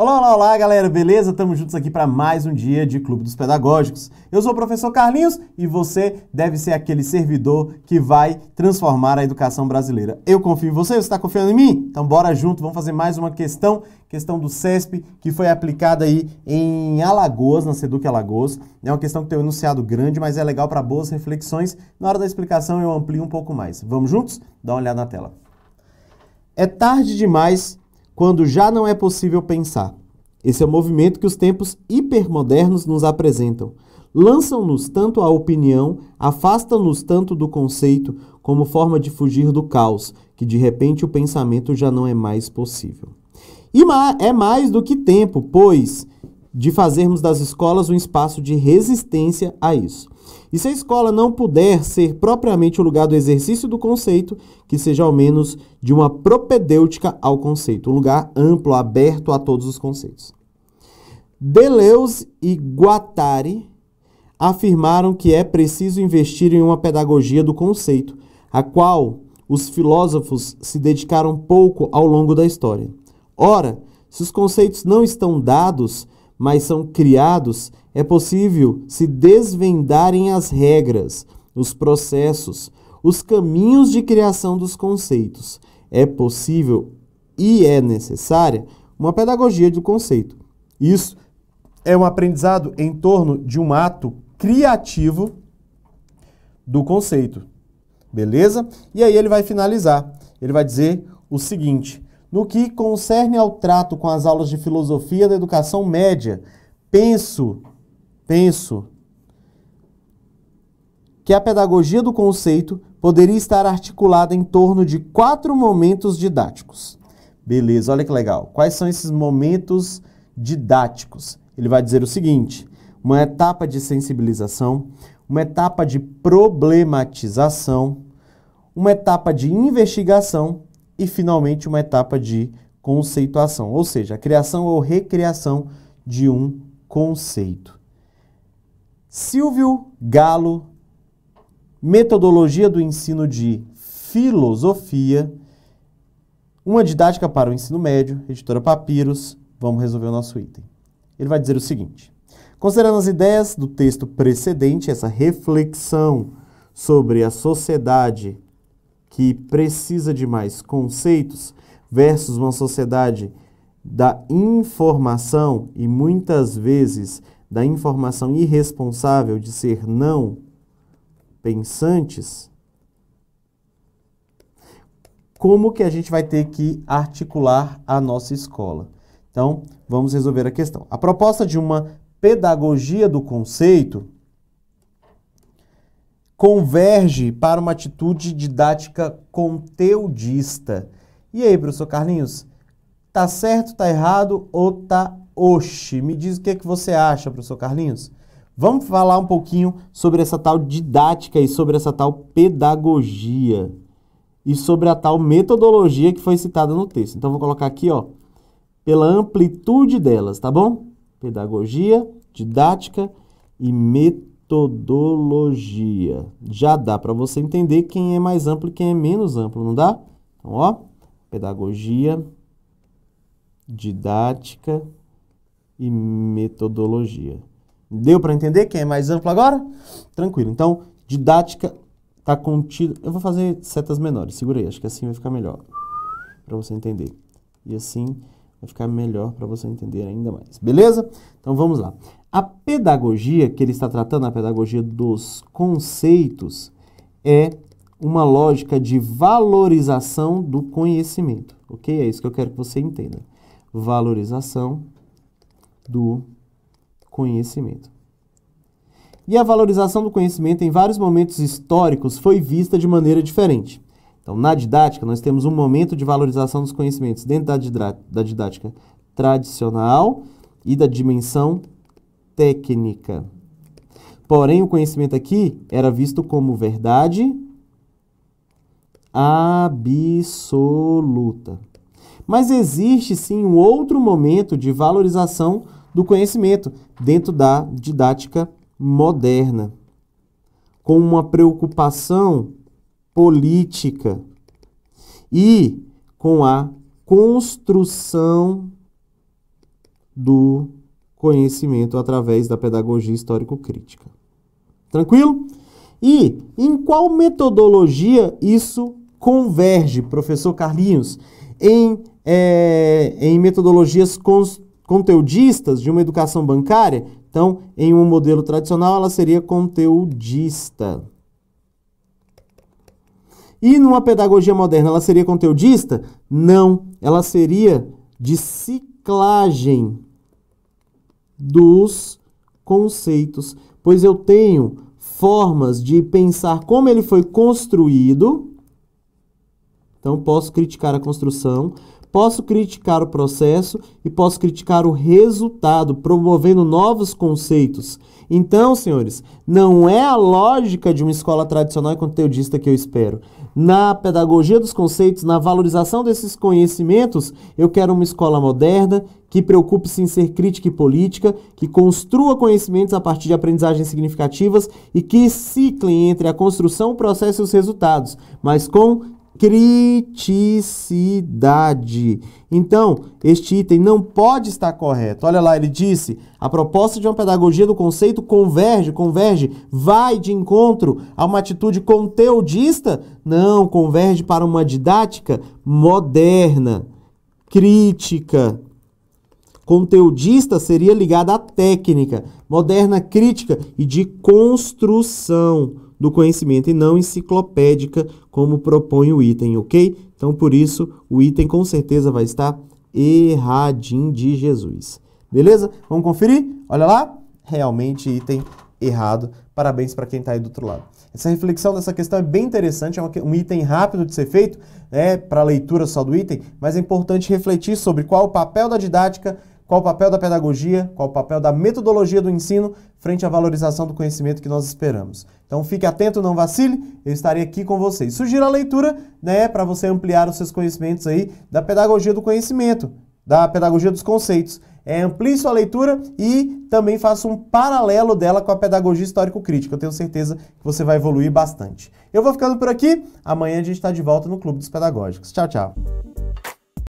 Olá, olá, olá, galera, beleza? Estamos juntos aqui para mais um dia de Clube dos Pedagógicos. Eu sou o professor Carlinhos e você deve ser aquele servidor que vai transformar a educação brasileira. Eu confio em você, você está confiando em mim? Então bora junto, vamos fazer mais uma questão, questão do CESP, que foi aplicada aí em Alagoas, na Seduc Alagoas. É uma questão que tem um enunciado grande, mas é legal para boas reflexões. Na hora da explicação eu amplio um pouco mais. Vamos juntos? Dá uma olhada na tela. É tarde demais quando já não é possível pensar. Esse é o movimento que os tempos hipermodernos nos apresentam. Lançam-nos tanto à opinião, afastam-nos tanto do conceito, como forma de fugir do caos, que de repente o pensamento já não é mais possível. E é mais do que tempo, pois de fazermos das escolas um espaço de resistência a isso. E se a escola não puder ser propriamente o lugar do exercício do conceito, que seja ao menos de uma propedêutica ao conceito, um lugar amplo, aberto a todos os conceitos. Deleuze e Guattari afirmaram que é preciso investir em uma pedagogia do conceito, a qual os filósofos se dedicaram pouco ao longo da história. Ora, se os conceitos não estão dados, mas são criados, é possível se desvendarem as regras, os processos, os caminhos de criação dos conceitos. É possível e é necessária uma pedagogia do conceito. Isso é um aprendizado em torno de um ato criativo do conceito. Beleza? E aí ele vai finalizar. Ele vai dizer o seguinte: no que concerne ao trato com as aulas de filosofia da educação média, penso, penso que a pedagogia do conceito poderia estar articulada em torno de quatro momentos didáticos. Beleza, olha que legal. Quais são esses momentos didáticos? Ele vai dizer o seguinte: uma etapa de sensibilização, uma etapa de problematização, uma etapa de investigação e finalmente uma etapa de conceituação, ou seja, a criação ou recriação de um conceito. Silvio Galo, Metodologia do Ensino de Filosofia, uma didática para o ensino médio, editora Papiros, vamos resolver o nosso item. Ele vai dizer o seguinte: considerando as ideias do texto precedente, essa reflexão sobre a sociedade que precisa de mais conceitos versus uma sociedade da informação e muitas vezes da informação irresponsável de ser não pensantes, como que a gente vai ter que articular a nossa escola? Então, vamos resolver a questão. A proposta de uma pedagogia do conceito converge para uma atitude didática conteudista. E aí, professor Carlinhos, tá certo, tá errado ou tá oxe? Me diz o que, é que você acha, professor Carlinhos. Vamos falar um pouquinho sobre essa tal didática e sobre essa tal pedagogia e sobre a tal metodologia que foi citada no texto. Então vou colocar aqui, ó, pela amplitude delas, tá bom? Pedagogia, didática e metodologia metodologia. Já dá para você entender quem é mais amplo e quem é menos amplo, não dá? Então, ó, pedagogia, didática e metodologia. Deu para entender quem é mais amplo agora? Tranquilo. Então, didática está contida... Eu vou fazer setas menores, segura aí, acho que assim vai ficar melhor para você entender. E assim vai ficar melhor para você entender ainda mais, beleza? Então vamos lá. A pedagogia que ele está tratando, a pedagogia dos conceitos, é uma lógica de valorização do conhecimento, ok? É isso que eu quero que você entenda. Valorização do conhecimento. E a valorização do conhecimento em vários momentos históricos foi vista de maneira diferente. Então, na didática, nós temos um momento de valorização dos conhecimentos dentro da, da didática tradicional e da dimensão técnica. Porém, o conhecimento aqui era visto como verdade absoluta. Mas existe sim um outro momento de valorização do conhecimento dentro da didática moderna, com uma preocupação política e com a construção do conhecimento através da pedagogia histórico-crítica. Tranquilo? E em qual metodologia isso converge, professor Carlinhos? Em, é, em metodologias conteudistas de uma educação bancária? Então, em um modelo tradicional, ela seria conteudista. E numa pedagogia moderna, ela seria conteudista? Não, ela seria de ciclagem dos conceitos, pois eu tenho formas de pensar como ele foi construído. Então posso criticar a construção, Posso criticar o processo e posso criticar o resultado, promovendo novos conceitos. Então, senhores, não é a lógica de uma escola tradicional e conteudista que eu espero. Na pedagogia dos conceitos, na valorização desses conhecimentos, eu quero uma escola moderna que preocupe-se em ser crítica e política, que construa conhecimentos a partir de aprendizagens significativas e que cicle entre a construção, o processo e os resultados, mas com criticidade. Então, este item não pode estar correto. Olha lá, ele disse: a proposta de uma pedagogia do conceito converge, converge, vai de encontro a uma atitude conteudista? Não, converge para uma didática moderna, crítica. Conteudista seria ligada à técnica, moderna crítica e de construção do conhecimento e não enciclopédica, como propõe o item, ok? Então, por isso, o item com certeza vai estar erradinho de Jesus. Beleza? Vamos conferir? Olha lá. Realmente, item errado. Parabéns para quem está aí do outro lado. Essa reflexão dessa questão é bem interessante, é um item rápido de ser feito, né, para leitura só do item, mas é importante refletir sobre qual o papel da didática qual o papel da pedagogia, qual o papel da metodologia do ensino frente à valorização do conhecimento que nós esperamos. Então fique atento, não vacile, eu estarei aqui com vocês. Sugiro a leitura, né, para você ampliar os seus conhecimentos aí da pedagogia do conhecimento, da pedagogia dos conceitos. É, amplie sua leitura e também faça um paralelo dela com a pedagogia histórico-crítica. Eu tenho certeza que você vai evoluir bastante. Eu vou ficando por aqui. Amanhã a gente está de volta no Clube dos Pedagógicos. Tchau, tchau.